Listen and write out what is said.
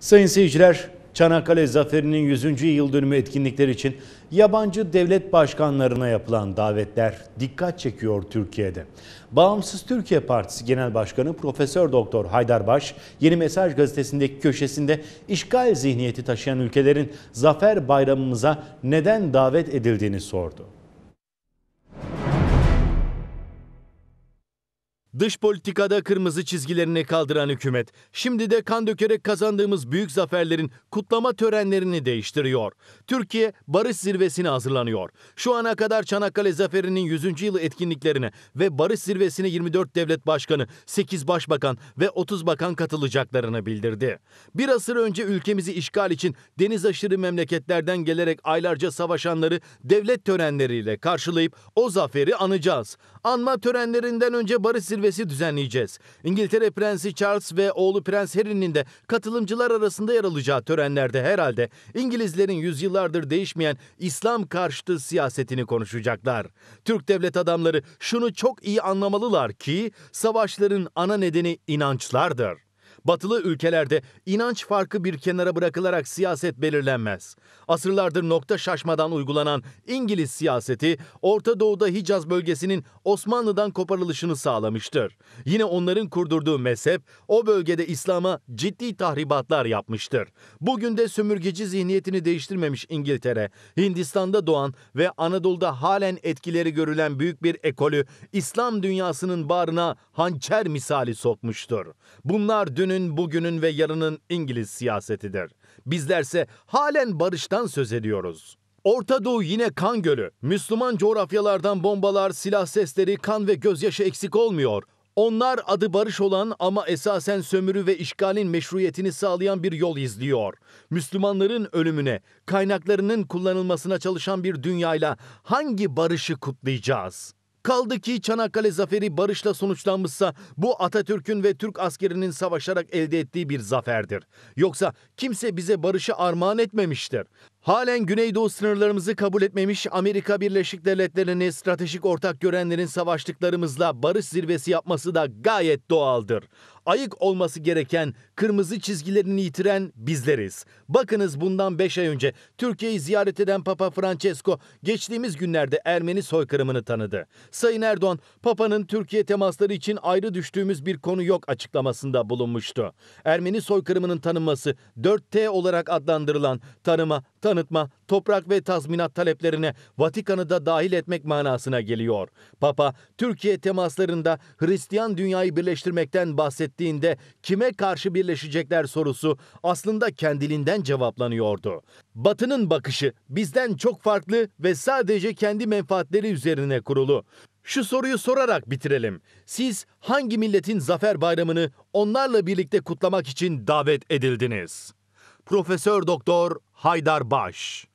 Sayın seyirciler, Çanakkale Zaferi'nin 100. yıl dönümü etkinlikleri için yabancı devlet başkanlarına yapılan davetler dikkat çekiyor Türkiye'de. Bağımsız Türkiye Partisi Genel Başkanı Profesör Doktor Haydar Baş, Yeni Mesaj gazetesindeki köşesinde işgal zihniyeti taşıyan ülkelerin zafer bayramımıza neden davet edildiğini sordu. Dış politikada kırmızı çizgilerini kaldıran hükümet, şimdi de kan dökerek kazandığımız büyük zaferlerin kutlama törenlerini değiştiriyor. Türkiye barış zirvesine hazırlanıyor. Şu ana kadar Çanakkale Zaferi'nin 100. yılı etkinliklerine ve barış zirvesine 24 devlet başkanı, 8 başbakan ve 30 bakan katılacaklarını bildirdi. Bir asır önce ülkemizi işgal için deniz aşırı memleketlerden gelerek aylarca savaşanları devlet törenleriyle karşılayıp o zaferi anacağız. Anma törenlerinden önce barış zirvesi düzenleyeceğiz. İngiltere Prensi Charles ve oğlu Prens Harry'nin de katılımcılar arasında yer alacağı törenlerde herhalde İngilizlerin yüzyıllardır değişmeyen İslam karşıtı siyasetini konuşacaklar. Türk devlet adamları şunu çok iyi anlamalılar ki savaşların ana nedeni inançlardır. Batılı ülkelerde inanç farkı bir kenara bırakılarak siyaset belirlenmez. Asırlardır nokta şaşmadan uygulanan İngiliz siyaseti Orta Doğu'da Hicaz bölgesinin Osmanlı'dan koparılışını sağlamıştır. Yine onların kurdurduğu mezhep o bölgede İslam'a ciddi tahribatlar yapmıştır. Bugün de sömürgeci zihniyetini değiştirmemiş İngiltere, Hindistan'da doğan ve Anadolu'da halen etkileri görülen büyük bir ekolü İslam dünyasının bağrına hançer misali sokmuştur. Bunlar dün dünün, bugünün ve yarının İngiliz siyasetidir. Bizlerse halen barıştan söz ediyoruz. Orta Doğu yine kan gölü. Müslüman coğrafyalardan bombalar, silah sesleri, kan ve gözyaşı eksik olmuyor. Onlar adı barış olan ama esasen sömürü ve işgalin meşruiyetini sağlayan bir yol izliyor. Müslümanların ölümüne, kaynaklarının kullanılmasına çalışan bir dünyayla hangi barışı kutlayacağız?'' Kaldı ki Çanakkale zaferi barışla sonuçlanmışsa bu Atatürk'ün ve Türk askerinin savaşarak elde ettiği bir zaferdir. Yoksa kimse bize barışı armağan etmemiştir. Halen Güneydoğu sınırlarımızı kabul etmemiş Amerika Birleşik Devletleri'ni stratejik ortak görenlerin savaştıklarımızla barış zirvesi yapması da gayet doğaldır ayık olması gereken kırmızı çizgilerini yitiren bizleriz. Bakınız bundan 5 ay önce Türkiye'yi ziyaret eden Papa Francesco geçtiğimiz günlerde Ermeni soykırımını tanıdı. Sayın Erdoğan, Papa'nın Türkiye temasları için ayrı düştüğümüz bir konu yok açıklamasında bulunmuştu. Ermeni soykırımının tanınması 4T olarak adlandırılan tanıma, tanıtma, toprak ve tazminat taleplerine Vatikan'ı da dahil etmek manasına geliyor. Papa, Türkiye temaslarında Hristiyan dünyayı birleştirmekten bahsettiğinde kime karşı birleşecekler sorusu aslında kendiliğinden cevaplanıyordu. Batı'nın bakışı bizden çok farklı ve sadece kendi menfaatleri üzerine kurulu. Şu soruyu sorarak bitirelim. Siz hangi milletin zafer bayramını onlarla birlikte kutlamak için davet edildiniz? Profesör Doktor Haydar Baş